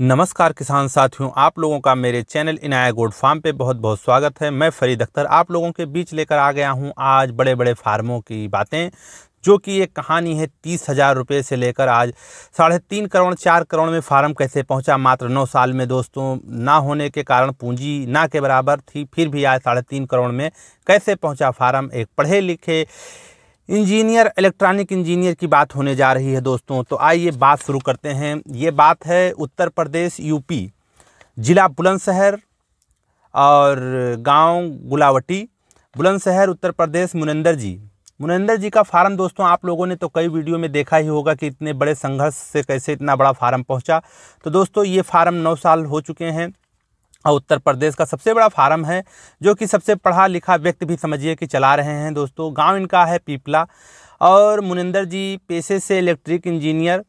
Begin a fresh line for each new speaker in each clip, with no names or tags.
नमस्कार किसान साथियों आप लोगों का मेरे चैनल इनाया गोड फार्म पे बहुत बहुत स्वागत है मैं फरीद अख्तर आप लोगों के बीच लेकर आ गया हूं आज बड़े बड़े फार्मों की बातें जो कि एक कहानी है तीस हज़ार रुपये से लेकर आज साढ़े तीन करोड़ चार करोड़ में फार्म कैसे पहुंचा मात्र नौ साल में दोस्तों ना होने के कारण पूंजी ना के बराबर थी फिर भी आज साढ़े तीन करोड़ में कैसे पहुंचा फार्म एक पढ़े लिखे इंजीनियर इलेक्ट्रॉनिक इंजीनियर की बात होने जा रही है दोस्तों तो आइए बात शुरू करते हैं ये बात है उत्तर प्रदेश यूपी ज़िला बुलंदशहर और गांव गुलावटी बुलंदशहर उत्तर प्रदेश मुनिंदर जी मुनिंदर जी का फार्म दोस्तों आप लोगों ने तो कई वीडियो में देखा ही होगा कि इतने बड़े संघर्ष से कैसे इतना बड़ा फार्म पहुंचा तो दोस्तों ये फार्म नौ साल हो चुके हैं और उत्तर प्रदेश का सबसे बड़ा फार्म है जो कि सबसे पढ़ा लिखा व्यक्ति भी समझिए कि चला रहे हैं दोस्तों गांव इनका है पीपला और मुनिंदर जी पेशे से इलेक्ट्रिक इंजीनियर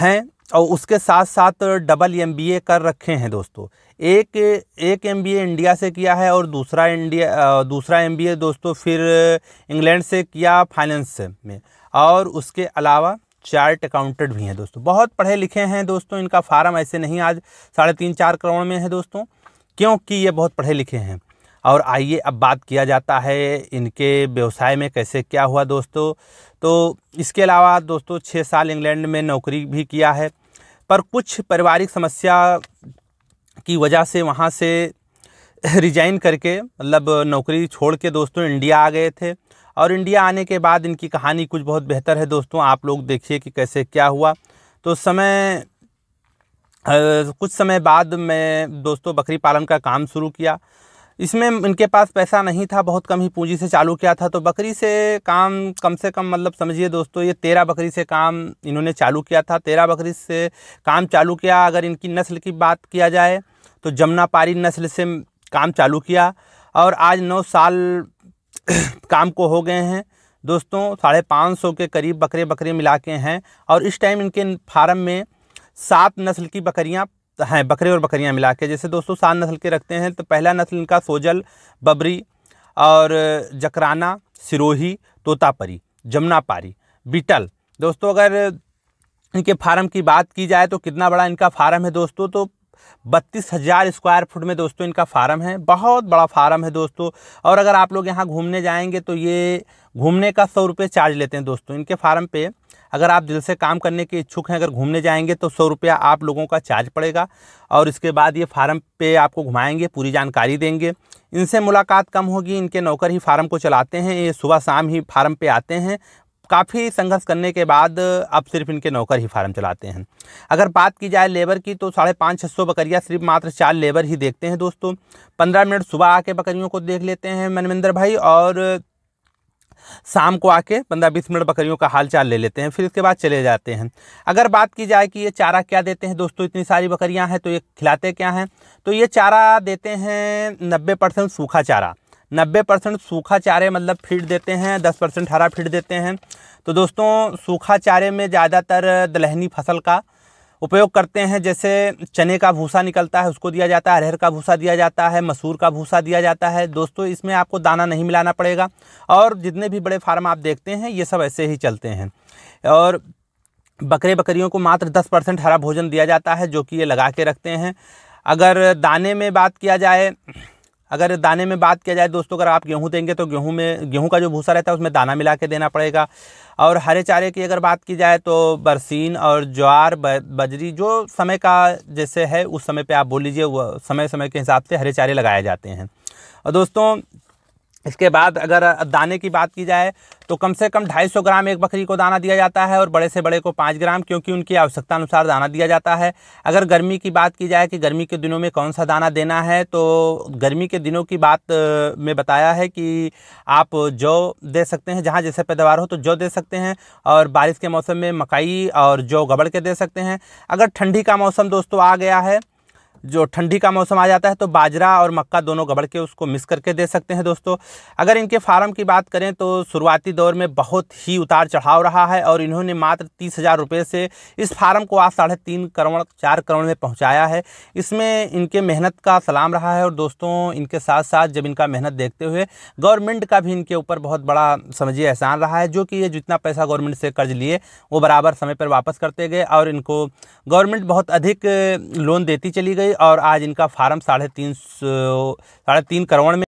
हैं और उसके साथ साथ डबल एम कर रखे हैं दोस्तों एक एक एम इंडिया से किया है और दूसरा इंडिया दूसरा एम दोस्तों फिर इंग्लैंड से किया फाइनेंस में और उसके अलावा चार्ट अकाउंटेंट भी हैं दोस्तों बहुत पढ़े लिखे हैं दोस्तों इनका फार्म ऐसे नहीं आज साढ़े तीन चार करोड़ में है दोस्तों क्योंकि ये बहुत पढ़े लिखे हैं और आइए अब बात किया जाता है इनके व्यवसाय में कैसे क्या हुआ दोस्तों तो इसके अलावा दोस्तों छः साल इंग्लैंड में नौकरी भी किया है पर कुछ पारिवारिक समस्या की वजह से वहाँ से रिजाइन करके मतलब नौकरी छोड़ के दोस्तों इंडिया आ गए थे और इंडिया आने के बाद इनकी कहानी कुछ बहुत बेहतर है दोस्तों आप लोग देखिए कि कैसे क्या हुआ तो समय कुछ समय बाद मैं दोस्तों बकरी पालन का काम शुरू किया इसमें इनके पास पैसा नहीं था बहुत कम ही पूंजी से चालू किया था तो बकरी से काम कम से कम मतलब समझिए दोस्तों ये तेरह बकरी से काम इन्होंने चालू किया था तेरह बकरी से काम चालू किया अगर इनकी नस्ल की बात किया जाए तो जमुना पारी नस्ल से काम चालू किया और आज नौ साल काम को हो गए हैं दोस्तों साढ़े पाँच सौ के करीब बकरे बकरे मिला के हैं और इस टाइम इनके फार्म में सात नस्ल की बकरियां हैं बकरे और बकरियां मिला के जैसे दोस्तों सात नस्ल के रखते हैं तो पहला नस्ल इनका सोजल बबरी और जकराना सिरोही तोतापरी जमुनापारी बीटल दोस्तों अगर इनके फार्म की बात की जाए तो कितना बड़ा इनका फार्म है दोस्तों तो बत्तीस हज़ार स्क्वायर फुट में दोस्तों इनका फार्म है बहुत बड़ा फार्म है दोस्तों और अगर आप लोग यहाँ घूमने जाएंगे तो ये घूमने का सौ रुपये चार्ज लेते हैं दोस्तों इनके फार्म पे अगर आप दिल से काम करने के इच्छुक हैं अगर घूमने जाएंगे तो सौ रुपया आप लोगों का चार्ज पड़ेगा और इसके बाद ये फार्म पे आपको घुमाएंगे पूरी जानकारी देंगे इनसे मुलाकात कम होगी इनके नौकर ही फार्म को चलाते हैं ये सुबह शाम ही फार्म पे आते हैं काफ़ी संघर्ष करने के बाद अब सिर्फ इनके नौकर ही फार्म चलाते हैं अगर बात की जाए लेबर की तो साढ़े पाँच छः सौ बकरियाँ सिर्फ मात्र चार लेबर ही देखते हैं दोस्तों पंद्रह मिनट सुबह आके बकरियों को देख लेते हैं मनविंदर भाई और शाम को आके पंद्रह बीस मिनट बकरियों का हाल चाल ले लेते हैं फिर उसके बाद चले जाते हैं अगर बात की जाए कि ये चारा क्या देते हैं दोस्तों इतनी सारी बकरियां हैं तो ये खिलाते क्या हैं तो ये चारा देते हैं नब्बे परसेंट सूखा चारा नब्बे परसेंट सूखा चारे मतलब फीड देते हैं दस परसेंट हरा फीड देते हैं तो दोस्तों सूखा चारे में ज़्यादातर दलहनी फसल का उपयोग करते हैं जैसे चने का भूसा निकलता है उसको दिया जाता है अरहर का भूसा दिया जाता है मसूर का भूसा दिया जाता है दोस्तों इसमें आपको दाना नहीं मिलाना पड़ेगा और जितने भी बड़े फार्म आप देखते हैं ये सब ऐसे ही चलते हैं और बकरे बकरियों को मात्र दस परसेंट हरा भोजन दिया जाता है जो कि ये लगा के रखते हैं अगर दाने में बात किया जाए अगर दाने में बात किया जाए दोस्तों अगर आप गेहूं देंगे तो गेहूं में गेहूं का जो भूसा रहता है उसमें दाना मिला के देना पड़ेगा और हरे चारे की अगर बात की जाए तो बरसीन और ज्वार बजरी जो समय का जैसे है उस समय पे आप बोल लीजिए समय समय के हिसाब से हरे चारे लगाए जाते हैं और दोस्तों इसके बाद अगर दाने की बात की जाए तो कम से कम 250 ग्राम एक बकरी को दाना दिया जाता है और बड़े से बड़े को 5 ग्राम क्योंकि उनकी आवश्यकता अनुसार दाना दिया जाता है अगर गर्मी की बात की जाए कि गर्मी के दिनों में कौन सा दाना देना है तो गर्मी के दिनों की बात में बताया है कि आप जौ दे सकते हैं जहाँ जैसे पैदावार हो तो जौ दे सकते हैं और बारिश के मौसम में मकई और जौ गबड़ के दे सकते हैं अगर ठंडी का मौसम दोस्तों आ गया है जो ठंडी का मौसम आ जाता है तो बाजरा और मक्का दोनों गबड़ के उसको मिस करके दे सकते हैं दोस्तों अगर इनके फार्म की बात करें तो शुरुआती दौर में बहुत ही उतार चढ़ाव रहा है और इन्होंने मात्र तीस हज़ार रुपये से इस फार्म को आज साढ़े तीन करोड़ चार करोड़ में पहुँचाया है इसमें इनके मेहनत का सलाम रहा है और दोस्तों इनके साथ साथ जब इनका मेहनत देखते हुए गवर्नमेंट का भी इनके ऊपर बहुत बड़ा समझिए एहसान रहा है जो कि ये जितना पैसा गवर्नमेंट से कर्ज लिए वो बराबर समय पर वापस करते गए और इनको गवर्नमेंट बहुत अधिक लोन देती चली गई और आज इनका फार्म साढ़े तीन सौ साढ़े तीन करोड़ में